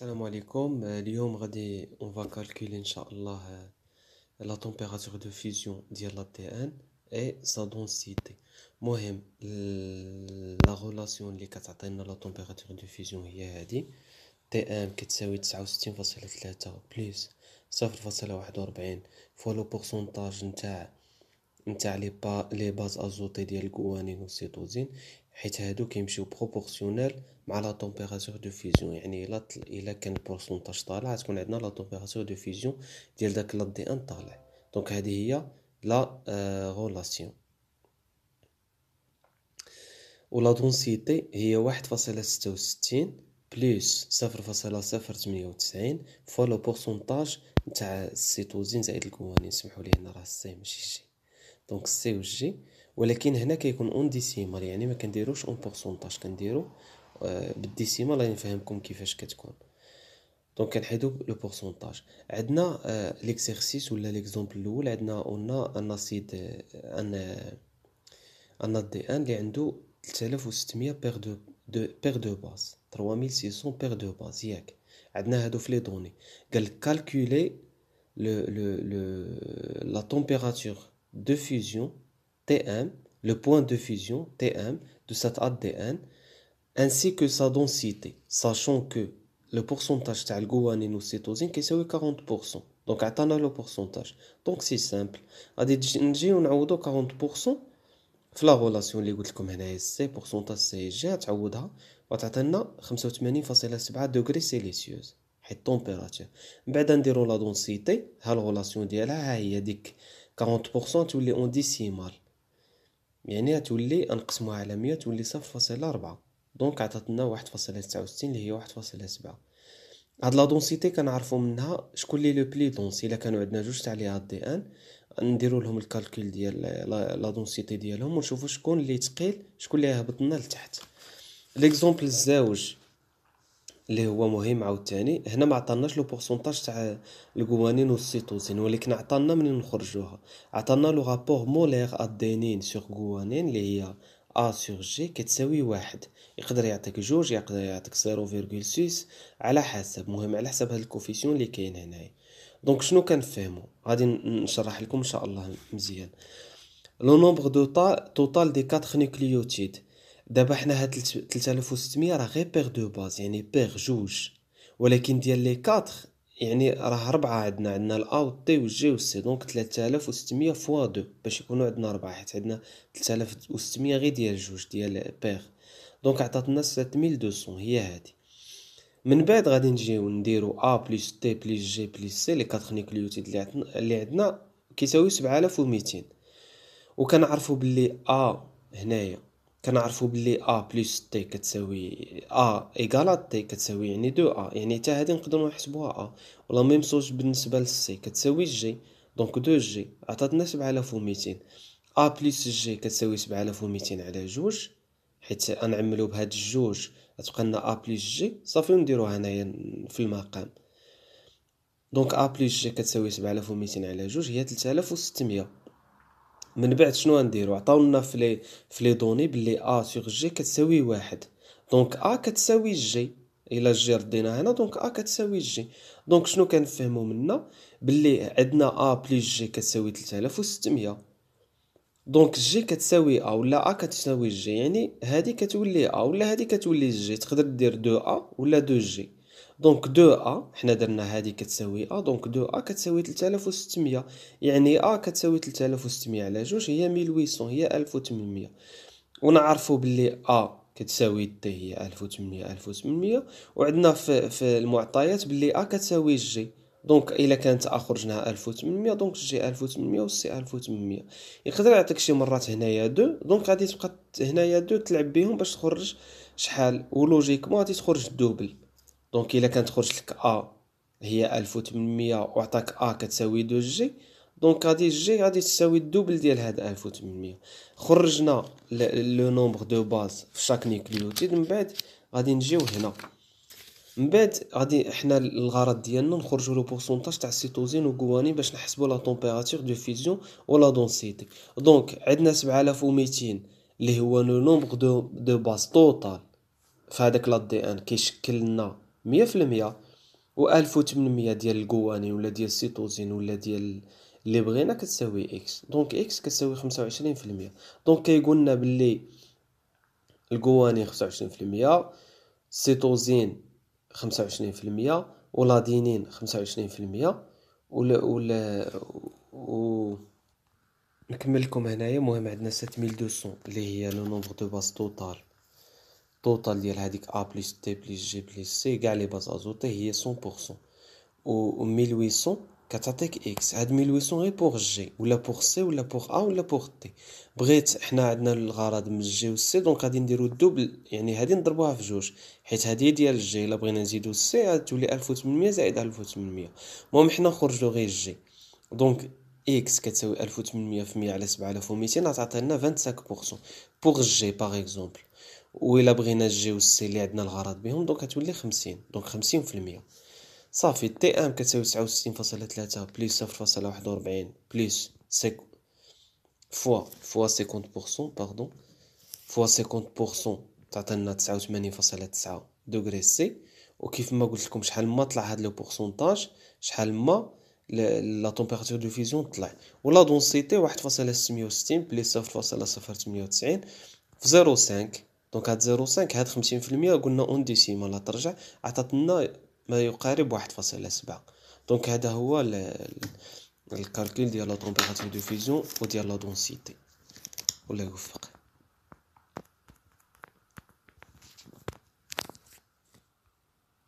السلام عليكم اليوم غادي اون فا كالكولي ان شاء الله لا تمبيراتور دو فيزيون ديال لا تي ان اي سا دونسيتي مهم لا غولاسيون اللي كتعطينا لا تمبيراتور دو فيزيون هي هادي تي ان كتساوي 69.3 بلس 0.41 فوا لو بورسونتاج نتاع نتاع لي با لي باز ازوتي ديال الكوانين والسيتوزين حيت هادو كيمشيو بروبورسيونيل مع لا طومبيراتور دو فيزيون يعني الا الا كان البورسونتاج طالع تكون عندنا لا طومبيراتور دو فيزيون ديال داك لا دي ان طالع دونك هذه هي لا غولاسيون آه، لا دونسيتي هي واحد فاصلة ستة وستين بليس صفر فاصلة صفر تمنية وتسعين فوا لو بورسونتاج نتاع السيتوزين زائد الكوانين سمحولي هنا راه السي ماشي شي دونك سي و جي ولكن هنا كيكون اون ديسيمال يعني ما كنديروش اون بورسونتاج كنديرو آه، بالديسيمال راني نفهمكم كيفاش كتكون دونك كنحيدو لو بورسونتاج عندنا ليكسيرسيس آه، ولا ليكزومبل الاول عندنا قلنا ان اسيد آه، ان ان دي ان اللي عنده 3600 بير دو دو بير دو باز 3600 بير دو باز ياك عندنا هادو في لي دوني قال كالكولي لو لو لا تمبيراتور de fusion Tm, le point de fusion Tm de cette ADN, ainsi que sa densité, sachant que le pourcentage de l'guanénocytosine qui est 40%. Donc, on a le pourcentage. Donc, c'est simple. On a 40% في لا غولاسيون اللي قلت لكم هنايا السي بورسونتاج سي جي تعوضها وتعطينا 85.7 degrés Celsius. حيت طومبيراتور من بعد نديرو لا دونسيتي ها الغولاسيون ديالها ها هي ديك 40% تولي اون ديسيمال يعني تولي نقسموها على 100 تولي 0.4 دونك عطاتنا 1.69 اللي هي 1.7 هاد لا دونسيتي كنعرفو منها شكون لي لو بلي دونس الا كانوا عندنا جوج تاع لي دي ان نديرو لهم الكالكول ديال لا دونسيتي ديالهم ونشوفو شكون اللي تقيل شكون اللي هبط لنا لتحت ليكزومبل الزاوج اللي هو مهم عاوتاني هنا ما عطاناش لو بورسونتاج تاع الجوانين والسيتوسين ولكن عطانا من نخرجوها عطانا لو رابور مولير ادينين سور جوانين اللي هي ا سور جي كتساوي واحد يقدر يعطيك جوج يقدر يعطيك 0.6 على حسب مهم على حسب هاد الكوفيسيون اللي كاين هنايا دونك شنو كنفهمو غادي نشرح لكم ان شاء الله مزيان لو نومبر دو طا توتال دي 4 نيكليوتيد دابا حنا هاد 3600 راه غير بيغ دو باز يعني بيغ جوج ولكن ديال لي 4 يعني راه ربعة عندنا عندنا الا و تي و جي و سي دونك 3600 فوا 2 باش يكونوا عندنا ربعة حيت عندنا 3600 غير ديال جوج ديال بيغ دونك عطاتنا 7200 هي هادي من بعد غادي نجيو نديرو ا بلس تي بلس جي بلس سي لي 4 نيكليوتيد اللي عندنا اللي عندنا كيساوي 7200 وكنعرفوا بلي ا هنايا كنعرفوا بلي ا بلس تي كتساوي ا ايغال تي كتساوي يعني دو ا يعني حتى هادي نقدروا نحسبوها ا ولا ميم سوج بالنسبه للسي كتساوي جي دونك دو جي عطاتنا 7200 ا بلس جي كتساوي 7200 على جوج حيت غنعملوا بهاد الجوج غتبقى لنا ا بلس جي صافي ونديروها هنايا في المقام دونك ا بلس جي كتساوي 7200 على جوج هي 3600 من بعد شنو غنديرو عطاونا في لي في لي دوني بلي ا سيغ جي كتساوي واحد دونك ا كتساوي جي الا جي ردينا هنا دونك ا كتساوي جي دونك شنو كنفهمو منا بلي عندنا ا بلس جي كتساوي 3600 دونك جي كتساوي ا ولا ا كتساوي جي يعني هادي كتولي ا ولا هادي كتولي جي تقدر دير دو ا ولا دو جي دونك 2 ا حنا درنا هذه كتساوي ا دونك 2 ا كتساوي 3600 يعني ا كتساوي 3600 على جوج هي 1800 هي 1800 ونعرفوا باللي ا كتساوي تي هي 1800 1800 وعندنا في, في المعطيات باللي ا كتساوي جي دونك الا كانت ا خرجناها 1800 دونك جي 1800 والسي 1800 يقدر يعطيك شي مرات هنايا 2 دونك غادي تبقى هنايا 2 تلعب بهم باش تخرج شحال ولوجيكمون غادي تخرج دوبل دونك الا كانت خرجت لك ا هي 1800 وعطاك ا كتساوي 2 جي دونك غادي جي غادي تساوي الدوبل ديال هاد 1800 خرجنا لو نومبر دو باز في شاك نيكليوتيد من بعد غادي نجيو هنا من بعد غادي حنا الغرض ديالنا نخرجوا لو بورسونتاج تاع السيتوزين وكواني باش نحسبوا لا طومبيراتور دو فيزيون ولا دونسيتي دونك عندنا 7200 اللي هو لو نومبر دو دو باز توتال فهداك لا دي ان كيشكل لنا مية في المية و ألف وتمنمية ديال القواني ولا ديال السيتوزين ولا ديال اللي بغينا كتساوي اكس دونك اكس كتساوي خمسة وعشرين في المية دونك كيقولنا بلي القواني خمسة وعشرين في المية السيتوزين خمسة وعشرين في المية لادينين خمسة وعشرين في المية ولا ولا و نكمل لكم هنايا مهم عندنا دوسون اللي هي لو نومبغ دو باس توتال التوتال ديال هذيك ا بلس تي بلس جي بلس سي كاع لي باز ازوتي هي 100% و 1800 كتعطيك اكس هاد 1800 غير بوغ جي ولا بوغ سي ولا بوغ ا ولا بوغ تي بغيت حنا عندنا الغرض من جي و سي دونك غادي نديرو الدوبل يعني هادي نضربوها في جوج حيت هادي ديال جي الا بغينا نزيدو سي غتولي 1800 زائد 1800 المهم حنا نخرجو غير جي دونك اكس كتساوي 1800 في 100 على 7200 غتعطينا 25% بوغ جي باغ اكزومبل الا بغينا و السي اللي عندنا الغرض بهم دونك كتولي خمسين دونك خمسين صافي تي ام كتساوي 69.3 وستين فاصلة تلاتة بليس صفر فاصلة واحد بليس سك فوا فوا سيكونت بورسون باردون فوا سيكونت بورسون تعطينا تسعة فاصلة تسعة دوغري سي وكيف ما قلت لكم شحال ما طلع هاد لو بورسونتاج شحال ما لا تمبيراتور دو فيزيون طلع ولا دونسيتي واحد فاصلة ستمية بليس صفر فاصلة صفر في زيرو سانك دونك هاد زيرو سانك هاد خمسين في المية قلنا اون ديسيمال ترجع عطاتنا ما يقارب واحد فاصلة سبعة دونك هذا هو الكالكول ديال لا تومبيراتور دو فيزيون وديال لا دونسيتي الله يوفق